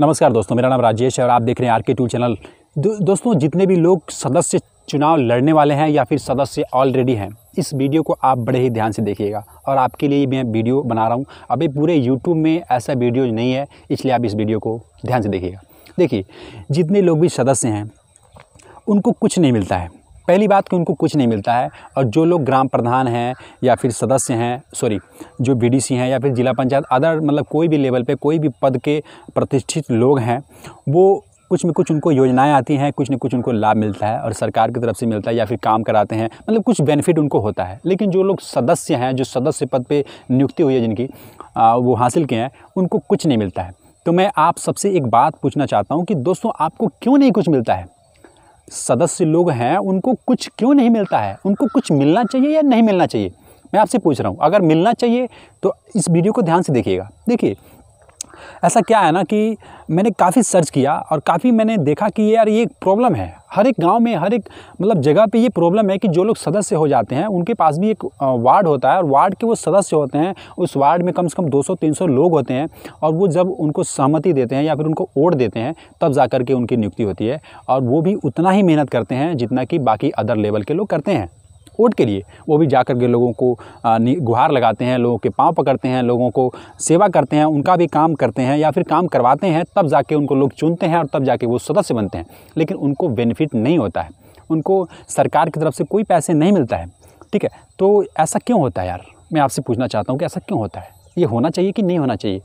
नमस्कार दोस्तों मेरा नाम राजेश है और आप देख रहे हैं आर के टू चैनल दो, दोस्तों जितने भी लोग सदस्य चुनाव लड़ने वाले हैं या फिर सदस्य ऑलरेडी हैं इस वीडियो को आप बड़े ही ध्यान से देखिएगा और आपके लिए मैं वीडियो बना रहा हूँ अभी पूरे यूट्यूब में ऐसा वीडियो नहीं है इसलिए आप इस वीडियो को ध्यान से देखिएगा देखिए जितने लोग भी सदस्य हैं उनको कुछ नहीं मिलता है पहली बात कि उनको कुछ नहीं मिलता है और जो लोग ग्राम प्रधान हैं या फिर सदस्य हैं सॉरी जो बी हैं या फिर जिला पंचायत अदर मतलब कोई भी लेवल पर कोई भी पद के प्रतिष्ठित लोग हैं वो कुछ में कुछ उनको योजनाएं आती हैं कुछ न कुछ उनको लाभ मिलता है और सरकार की तरफ से मिलता है या फिर काम कराते हैं मतलब कुछ बेनिफिट उनको होता है लेकिन जो लोग सदस्य हैं जो सदस्य पद पर नियुक्ति हुई है जिनकी आ, वो हासिल किए हैं उनको कुछ नहीं मिलता है तो मैं आप सबसे एक बात पूछना चाहता हूँ कि दोस्तों आपको क्यों नहीं कुछ मिलता है सदस्य लोग हैं उनको कुछ क्यों नहीं मिलता है उनको कुछ मिलना चाहिए या नहीं मिलना चाहिए मैं आपसे पूछ रहा हूँ अगर मिलना चाहिए तो इस वीडियो को ध्यान से देखिएगा देखिए ऐसा क्या है ना कि मैंने काफ़ी सर्च किया और काफ़ी मैंने देखा कि यार ये एक प्रॉब्लम है हर एक गांव में हर एक मतलब जगह पे ये प्रॉब्लम है कि जो लोग सदस्य हो जाते हैं उनके पास भी एक वार्ड होता है और वार्ड के वो सदस्य होते हैं उस वार्ड में कम से कम 200-300 लोग होते हैं और वो जब उनको सहमति देते हैं या फिर उनको वोट देते हैं तब जा कर के उनकी नियुक्ति होती है और वो भी उतना ही मेहनत करते हैं जितना कि बाकी अदर लेवल के लोग करते हैं वोट के लिए वो भी जाकर के लोगों को गुहार लगाते हैं लोगों के पाँव पकड़ते हैं लोगों को सेवा करते हैं उनका भी काम करते हैं या फिर काम करवाते हैं तब जाके उनको लोग चुनते हैं और तब जाके वो सदस्य बनते हैं लेकिन उनको बेनिफिट नहीं होता है उनको सरकार की तरफ से कोई पैसे नहीं मिलता है ठीक है तो ऐसा क्यों होता है यार मैं आपसे पूछना चाहता हूँ कि ऐसा क्यों होता है ये होना चाहिए कि नहीं होना चाहिए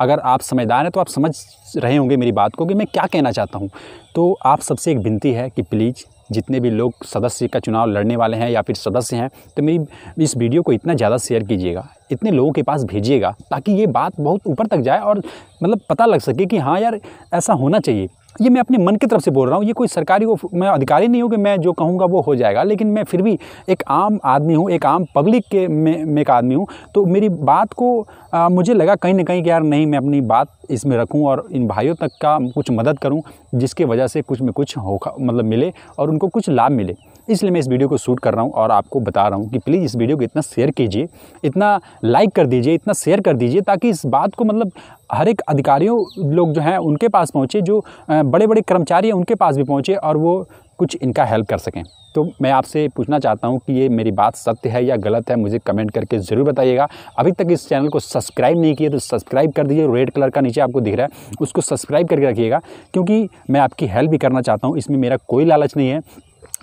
अगर आप समझदार हैं तो आप समझ रहे होंगे मेरी बात को कि मैं क्या कहना चाहता हूँ तो आप सबसे एक विनती है कि प्लीज़ जितने भी लोग सदस्य का चुनाव लड़ने वाले हैं या फिर सदस्य हैं तो मेरी इस वीडियो को इतना ज़्यादा शेयर कीजिएगा इतने लोगों के पास भेजिएगा ताकि ये बात बहुत ऊपर तक जाए और मतलब पता लग सके कि हाँ यार ऐसा होना चाहिए ये मैं अपने मन की तरफ से बोल रहा हूँ ये कोई सरकारी वो मैं अधिकारी नहीं हूँ कि मैं जो कहूँगा वो हो जाएगा लेकिन मैं फिर भी एक आम आदमी हूँ एक आम पब्लिक के में, में एक आदमी हूँ तो मेरी बात को आ, मुझे लगा कहीं ना कहीं कि यार नहीं मैं अपनी बात इसमें रखूँ और इन भाइयों तक का कुछ मदद करूँ जिसके वजह से कुछ में कुछ हो मतलब मिले और उनको कुछ लाभ मिले इसलिए मैं इस वीडियो को शूट कर रहा हूँ और आपको बता रहा हूँ कि प्लीज़ इस वीडियो को इतना शेयर कीजिए इतना लाइक कर दीजिए इतना शेयर कर दीजिए ताकि इस बात को मतलब हर एक अधिकारियों लोग जो हैं उनके पास पहुँचे जो बड़े बड़े कर्मचारी हैं उनके पास भी पहुँचे और वो कुछ इनका हेल्प कर सकें तो मैं आपसे पूछना चाहता हूं कि ये मेरी बात सत्य है या गलत है मुझे कमेंट करके ज़रूर बताइएगा अभी तक इस चैनल को सब्सक्राइब नहीं किया तो सब्सक्राइब कर दीजिए रेड कलर का नीचे आपको दिख रहा है उसको सब्सक्राइब करके रखिएगा क्योंकि मैं आपकी हेल्प भी करना चाहता हूँ इसमें मेरा कोई लालच नहीं है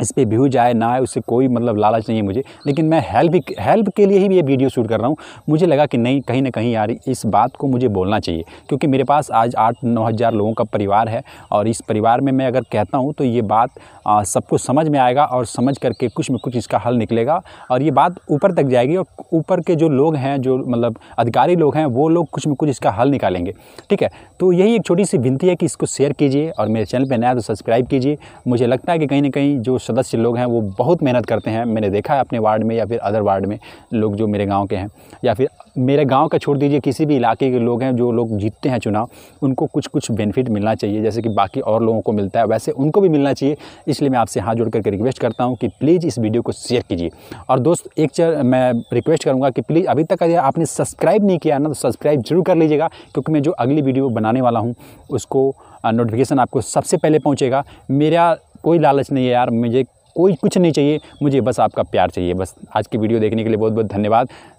इस पर व्यूज आए ना आए उससे कोई मतलब लालच नहीं है मुझे लेकिन मैं हेल्प हेल्प के लिए ही ये वीडियो शूट कर रहा हूँ मुझे लगा कि नहीं कहीं ना कहीं यार इस बात को मुझे बोलना चाहिए क्योंकि मेरे पास आज आठ नौ हज़ार लोगों का परिवार है और इस परिवार में मैं अगर कहता हूँ तो ये बात सबको समझ में आएगा और समझ करके कुछ में कुछ इसका हल निकलेगा और ये बात ऊपर तक जाएगी और ऊपर के जो लोग हैं जो मतलब अधिकारी लोग हैं वो लोग कुछ में कुछ इसका हल निकालेंगे ठीक है तो यही एक छोटी सी विनती है कि इसको शेयर कीजिए और मेरे चैनल पर नया तो सब्सक्राइब कीजिए मुझे लगता है कि कहीं ना कहीं जो सदस्य लोग हैं वो बहुत मेहनत करते हैं मैंने देखा है अपने वार्ड में या फिर अदर वार्ड में लोग जो मेरे गाँव के हैं या फिर मेरे गाँव का छोड़ दीजिए किसी भी इलाके के लोग हैं जो लोग जीतते हैं चुनाव उनको कुछ कुछ बेनिफिट मिलना चाहिए जैसे कि बाकी और लोगों को मिलता है वैसे उनको भी मिलना चाहिए इसलिए मैं आपसे हाथ जोड़ करके रिक्वेस्ट करता हूँ कि प्लीज़ इस वीडियो को शेयर कीजिए और दोस्त एक चर मैं रिक्वेस्ट करूँगा कि प्लीज़ अभी तक अगर आपने सब्सक्राइब नहीं किया ना तो सब्सक्राइब जरूर कर लीजिएगा क्योंकि मैं जो अगली वीडियो बनाने वाला हूँ उसको नोटिफिकेशन आपको सबसे पहले पहुँचेगा मेरा कोई लालच नहीं है यार मुझे कोई कुछ नहीं चाहिए मुझे बस आपका प्यार चाहिए बस आज की वीडियो देखने के लिए बहुत बहुत धन्यवाद